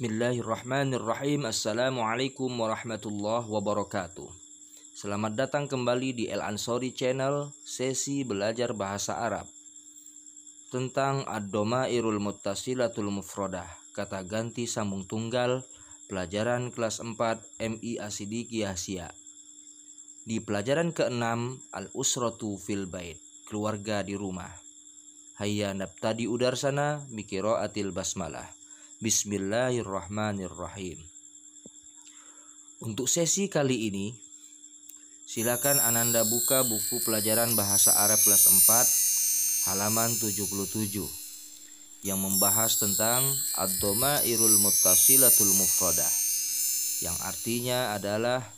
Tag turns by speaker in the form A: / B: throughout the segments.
A: Bismillahirrahmanirrahim. Assalamualaikum warahmatullahi wabarakatuh. Selamat datang kembali di El Ansori Channel, sesi belajar bahasa Arab. Tentang ad Irul Muttasilatul Mufrodah, kata ganti sambung tunggal, pelajaran kelas 4 MI Asidikiyah Asia. Di pelajaran ke-6, Al-Usratu Fil Bait, keluarga di rumah. Hayya nabtadi udarsana mikiro atil basmalah. Bismillahirrahmanirrahim. Untuk sesi kali ini, silakan Ananda buka buku pelajaran bahasa Arab kelas 4 halaman 77 yang membahas tentang ad irul muttasilatul mufradah yang artinya adalah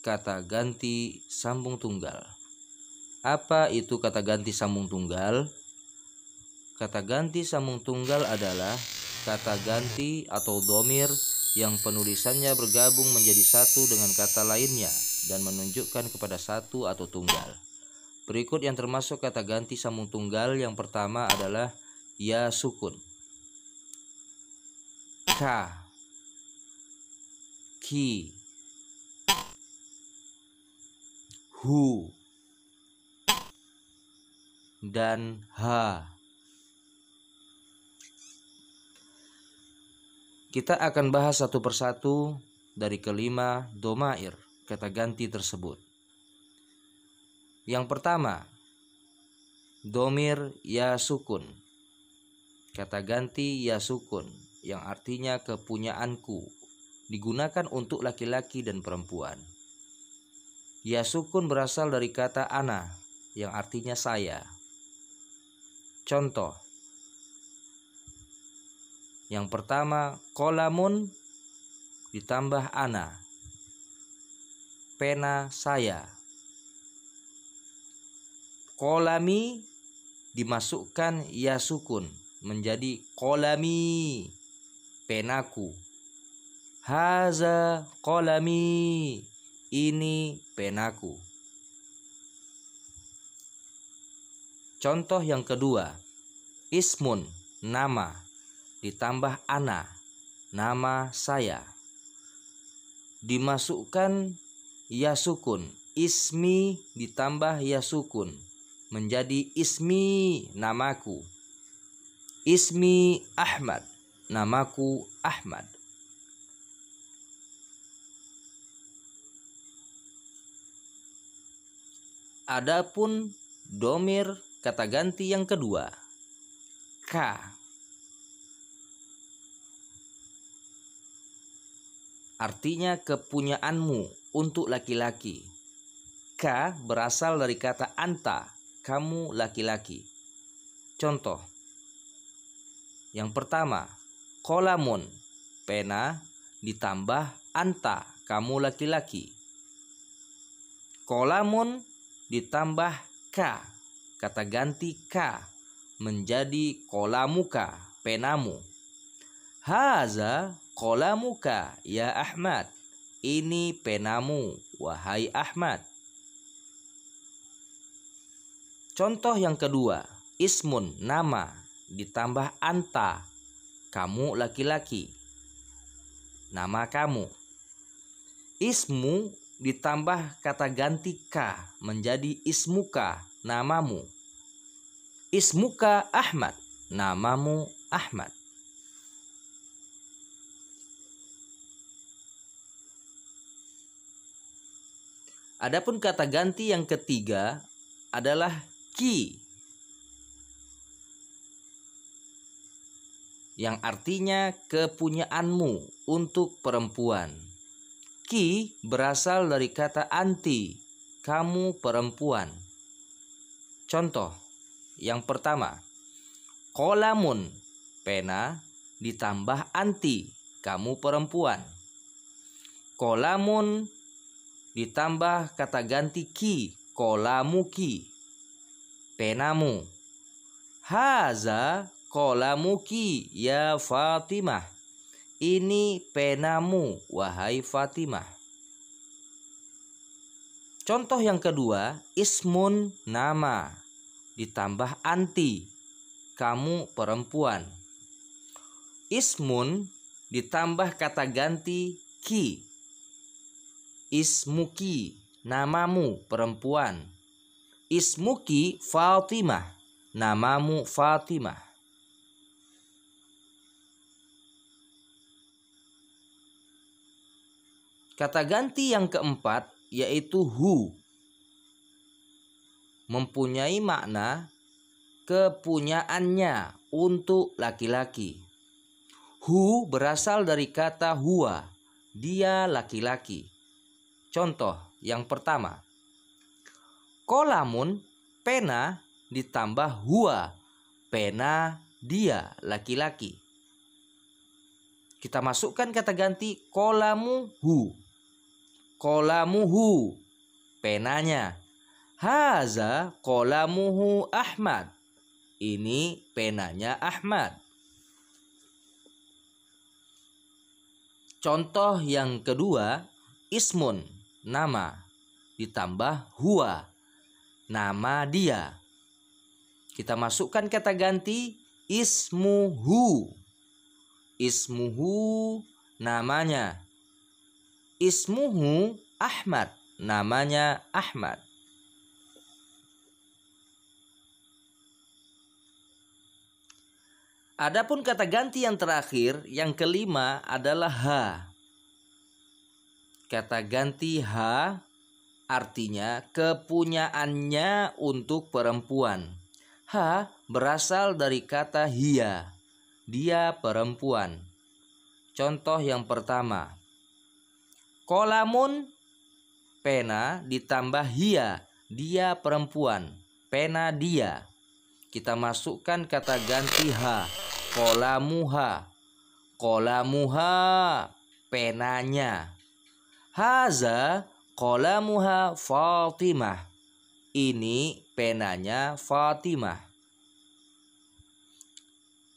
A: kata ganti sambung tunggal. Apa itu kata ganti sambung tunggal? Kata ganti sambung tunggal adalah kata ganti atau domir yang penulisannya bergabung menjadi satu dengan kata lainnya dan menunjukkan kepada satu atau tunggal. Berikut yang termasuk kata ganti sambung tunggal yang pertama adalah ya sukun. Ka Ki Hu dan Ha. Kita akan bahas satu persatu dari kelima domair kata ganti tersebut. Yang pertama, domir ya sukun. Kata ganti ya sukun yang artinya kepunyaanku digunakan untuk laki-laki dan perempuan. Ya sukun berasal dari kata ana yang artinya saya. Contoh, yang pertama, kolamun ditambah ana. Pena saya. Kolami dimasukkan ya sukun menjadi kolami penaku. Haza kolami ini penaku. Contoh yang kedua, ismun nama ditambah ana, nama saya. Dimasukkan yasukun, ismi ditambah yasukun menjadi ismi namaku. Ismi Ahmad, namaku Ahmad. Adapun domir kata ganti yang kedua, K artinya kepunyaanmu untuk laki-laki. K berasal dari kata anta, kamu laki-laki. Contoh. Yang pertama, kolamun, pena ditambah anta, kamu laki-laki. Kolamun ditambah ka, kata ganti ka menjadi kolamuka, penamu. Haza Kolamuka ya Ahmad Ini penamu wahai Ahmad Contoh yang kedua Ismun nama ditambah anta Kamu laki-laki Nama kamu Ismu ditambah kata ganti ka menjadi ismuka namamu Ismuka Ahmad namamu Ahmad Adapun kata ganti yang ketiga adalah ki. Yang artinya kepunyaanmu untuk perempuan. Ki berasal dari kata anti, kamu perempuan. Contoh, yang pertama, kolamun, pena, ditambah anti, kamu perempuan. Kolamun ditambah kata ganti ki, kolamu ki, penamu. Haza kolamu ki ya Fatimah. Ini penamu wahai Fatimah. Contoh yang kedua, ismun nama ditambah anti. Kamu perempuan. Ismun ditambah kata ganti ki Ismuki, namamu perempuan. Ismuki Fatimah, namamu Fatimah. Kata ganti yang keempat yaitu hu. Mempunyai makna kepunyaannya untuk laki-laki. Hu berasal dari kata hua, dia laki-laki. Contoh yang pertama. Kolamun pena ditambah hua pena dia laki-laki. Kita masukkan kata ganti kolamu hu. Kolamu hu penanya. Haza kolamuhu Ahmad. Ini penanya Ahmad. Contoh yang kedua, ismun nama ditambah hua nama dia. Kita masukkan kata ganti ismuhu. Ismuhu namanya. Ismuhu Ahmad, namanya Ahmad. Adapun kata ganti yang terakhir, yang kelima adalah ha. Kata ganti H artinya kepunyaannya untuk perempuan. H berasal dari kata hia, dia perempuan. Contoh yang pertama, kolamun pena ditambah hia, dia perempuan, pena dia. Kita masukkan kata ganti H, kolamuha, kolamuha, penanya. Haza kolamuha Fatimah. Ini penanya Fatimah.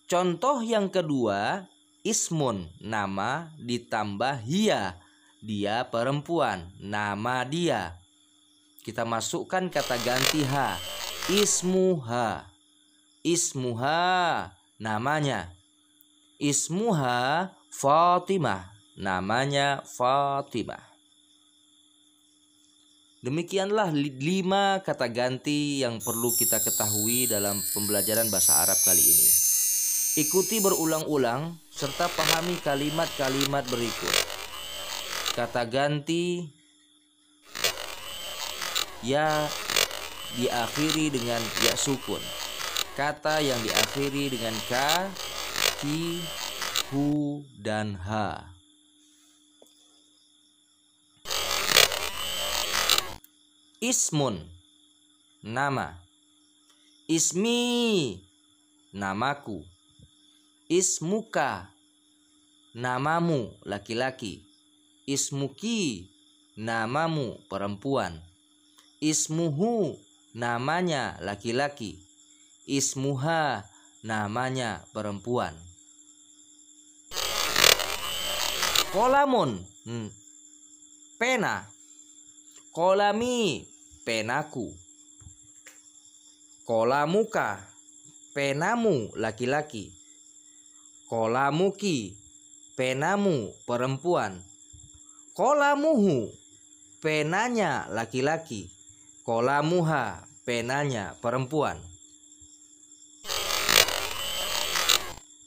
A: Contoh yang kedua, ismun, nama ditambah hia, dia perempuan, nama dia. Kita masukkan kata ganti ha, ismuha. Ismuha namanya. Ismuha Fatimah, namanya Fatimah. Demikianlah lima kata ganti yang perlu kita ketahui dalam pembelajaran bahasa Arab kali ini. Ikuti berulang-ulang serta pahami kalimat-kalimat berikut. Kata ganti ya diakhiri dengan ya sukun. Kata yang diakhiri dengan ka, ki, hu, dan ha. Ismun nama. Ismi namaku. Ismuka namamu laki-laki. Ismuki namamu perempuan. Ismuhu namanya laki-laki. Ismuha namanya perempuan. Kolamun hmm. pena kolami penaku kolamuka penamu laki-laki kolamuki penamu perempuan kolamuhu penanya laki-laki kolamuha penanya perempuan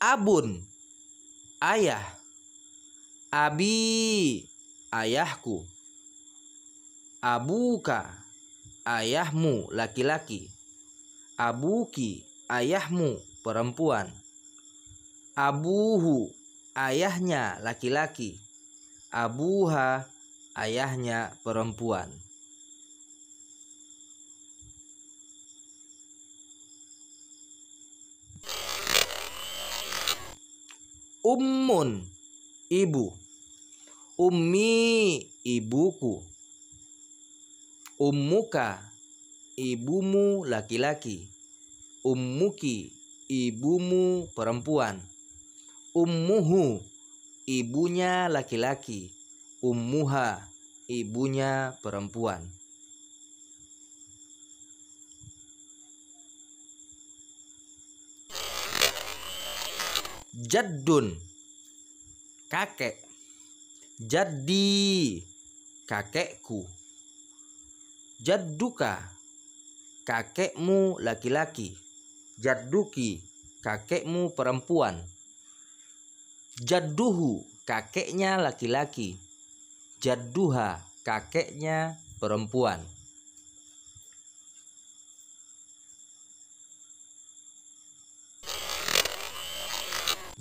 A: abun ayah abi ayahku abuka ayahmu laki-laki abuki ayahmu perempuan abuhu ayahnya laki-laki abuha ayahnya perempuan ummun ibu ummi ibuku ummuka ibumu laki-laki ummuki ibumu perempuan ummuhu ibunya laki-laki ummuha ibunya perempuan jaddun kakek jadi kakekku jadduka kakekmu laki-laki jadduki kakekmu perempuan jadduhu kakeknya laki-laki jadduha kakeknya perempuan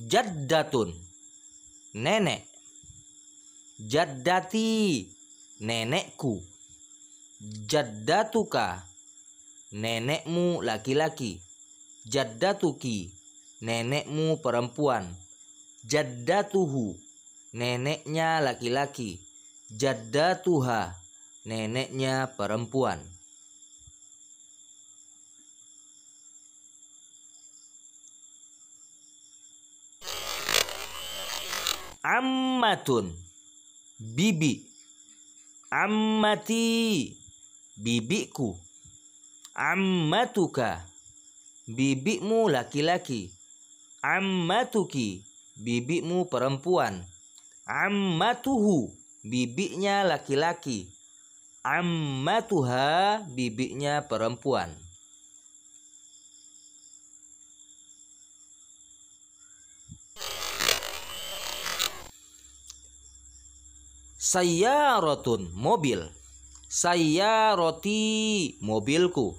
A: jaddatun nenek jaddati nenekku jaddatuka nenekmu laki-laki Jadatuki nenekmu perempuan Jadatuhu neneknya laki-laki jaddatuha neneknya perempuan ammatun bibi ammati bibiku ammatuka bibikmu laki-laki ammatuki bibikmu perempuan ammatuhu bibiknya laki-laki ammatuha bibiknya perempuan sayyaratun mobil saya roti mobilku.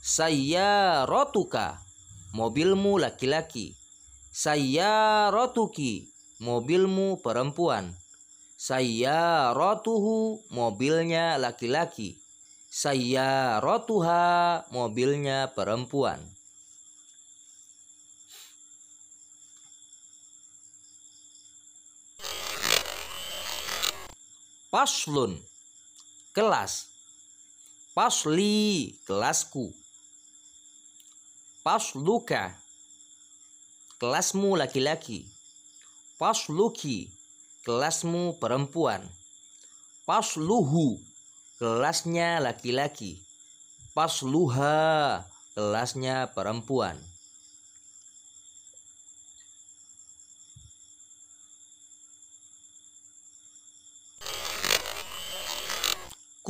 A: Saya rotuka mobilmu laki-laki. Saya rotuki mobilmu perempuan. Saya rotuhu mobilnya laki-laki. Saya rotuha mobilnya perempuan. Paslun kelas pasli kelasku pasluka kelasmu laki-laki pasluki kelasmu perempuan pasluhu kelasnya laki-laki pasluha kelasnya perempuan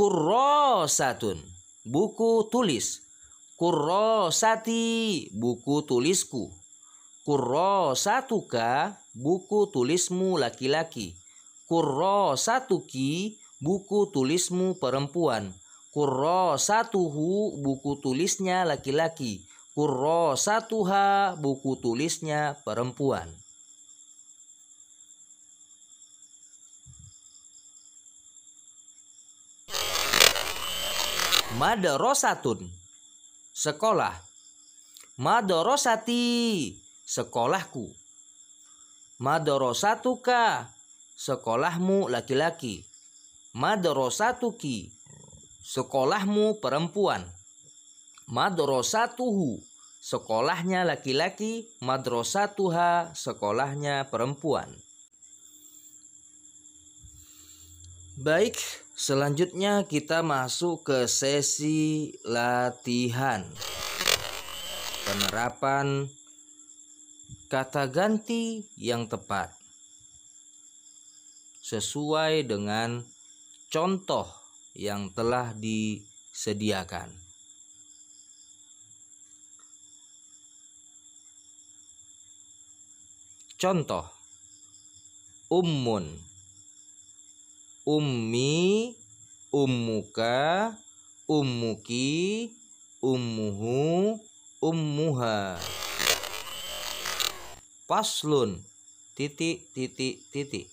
A: kurrosatun buku tulis kurrosati buku tulisku kurrosatuka buku tulismu laki-laki kurrosatuki buku tulismu perempuan kurrosatuhu buku tulisnya laki-laki kurrosatuha buku tulisnya perempuan Madrosatun sekolah Madrosati sekolahku Madrosatuka sekolahmu laki-laki Madrosatuki sekolahmu perempuan madrasatuhu sekolahnya laki-laki madrasatuha sekolahnya perempuan baik Selanjutnya kita masuk ke sesi latihan. Penerapan kata ganti yang tepat. Sesuai dengan contoh yang telah disediakan. Contoh ummun ummi ummuka ummuki ummuhu ummuha paslun titik titik titik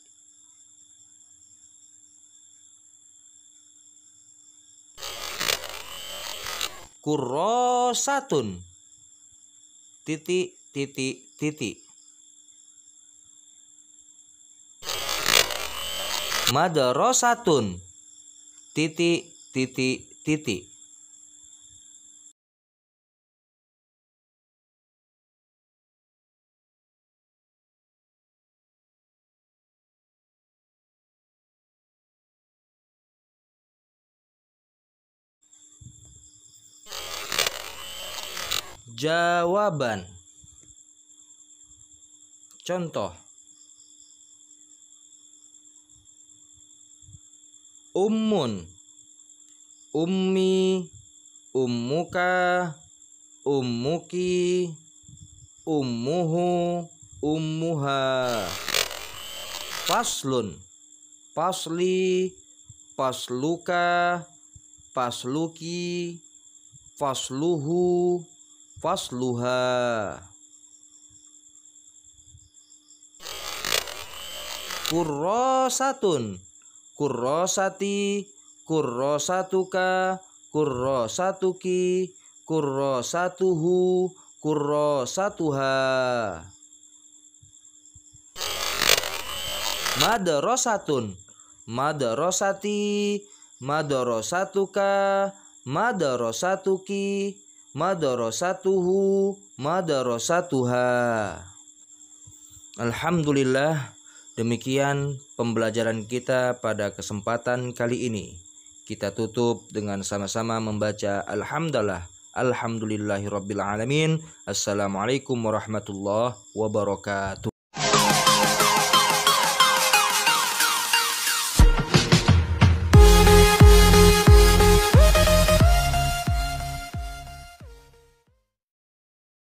A: kurosatun titik titik titik madrasatun titik titik titik Jawaban Contoh ummun ummi ummuka ummuki ummuhu ummuha faslun pasli pasluka pasluki fasluhu fasluha kurrosatun kurrosati kurrosatuka kurrosatuki kurrosatuhu kurrosatuha Madarosatun, Madarosati, Madarosatuka, Madarosatuki, Madarosatuhu, madrasatuha Alhamdulillah Demikian pembelajaran kita pada kesempatan kali ini. Kita tutup dengan sama-sama membaca Alhamdulillah. Alhamdulillahirrabbilalamin. Assalamualaikum warahmatullahi wabarakatuh.